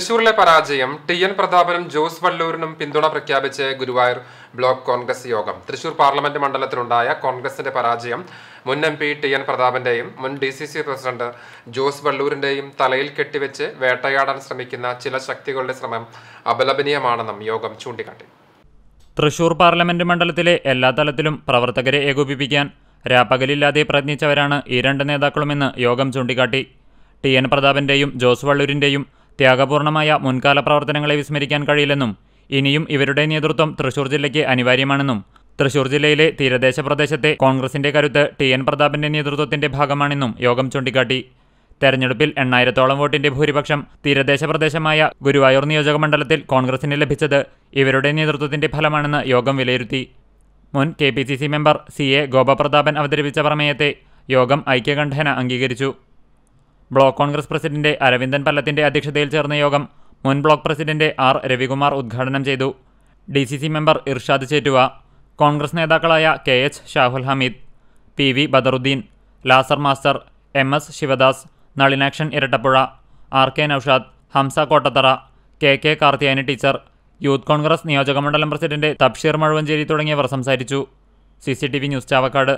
തൃശൂരിലെ പരാജയം T N പ്രതാപനും ജോസ് വള്ളൂരിനും പിന്തുണ പ്രഖ്യാപിച്ച് ഗുരുവായൂർ ബ്ലോക്ക് കോൺഗ്രസ് യോഗം തൃശൂർ പാർലമെന്റ് മണ്ഡലത്തിലുണ്ടായ കോൺഗ്രസിന്റെ പരാജയം മുൻ എം പി ടി എൻ പ്രതാപന്റെയും മുൻ D C C president Jose വള്ളൂരിന്റെയും തലയിൽ കെട്ടിവെച്ച് വേട്ടയാടാൻ ശ്രമിക്കുന്ന ചില ശക്തികളുടെ ശ്രമം അപലപനീയമാണെന്നും യോഗം ചൂണ്ടിക്കാട്ടി തൃശൂർ പാർലമെന്റ് മണ്ഡലത്തിലെ എല്ലാ തലത്തിലും പ്രവർത്തകരെ ഏകോപിപ്പിക്കാൻ രാപ്പകലില്ലാതെ പ്രയത്നിച്ചവരാണ് ഈ രണ്ട് നേതാക്കളുമെന്ന് യോഗം ചൂണ്ടിക്കാട്ടി ടി എൻ പ്രതാപന്റെയും ജോസ് വള്ളൂരിന്റെയും ത്യാഗപൂർണമായ മുൻകാല പ്രവർത്തനങ്ങളെ വിസ്മരിക്കാൻ കഴിയില്ലെന്നും ഇനിയും ഇവരുടെ നേതൃത്വം തൃശൂർ ജില്ലയ്ക്ക് അനിവാര്യമാണെന്നും തൃശൂർ ജില്ലയിലെ തീരദേശ പ്രദേശത്തെ കോൺഗ്രസിന്റെ കരുത്ത് ടി എൻ പ്രതാപന്റെ നേതൃത്വത്തിന്റെ ഭാഗമാണെന്നും യോഗം ചൂണ്ടിക്കാട്ടി തെരഞ്ഞെടുപ്പിൽ എണ്ണായിരത്തോളം വോട്ടിന്റെ ഭൂരിപക്ഷം തീരദേശ പ്രദേശമായ ഗുരുവായൂർ നിയോജകമണ്ഡലത്തിൽ കോൺഗ്രസിന് ലഭിച്ചത് ഇവരുടെ നേതൃത്വത്തിന്റെ ഫലമാണെന്ന് യോഗം വിലയിരുത്തി മുൻ K P C C member C A Gopaprathapan അവതരിപ്പിച്ച പ്രമേയത്തെ യോഗം ഐക്യകണ്ഠേന അംഗീകരിച്ചു ബ്ലോക്ക് കോൺഗ്രസ് പ്രസിഡന്റ് അരവിന്ദൻ പല്ലത്തിന്റെ അധ്യക്ഷതയിൽ ചേർന്ന യോഗം മുൻ ബ്ലോക്ക് പ്രസിഡന്റ് ആർ രവികുമാർ ഉദ്ഘാടനം ചെയ്തു D C C member Irshad Chettuva Congress നേതാക്കളായ K H Shahul Hameed P V Badaruddin Lazar master M S Sivadas Nalinakshan Irattappuzha R K Naushad Hamsa Kottathara K K Karthiyani teacher youth Congress നിയോജകമണ്ഡലം പ്രസിഡന്റ് തബ്ഷീർ മഴുവഞ്ചേരി തുടങ്ങിയവർ സംസാരിച്ചു C C T V news Chavakkad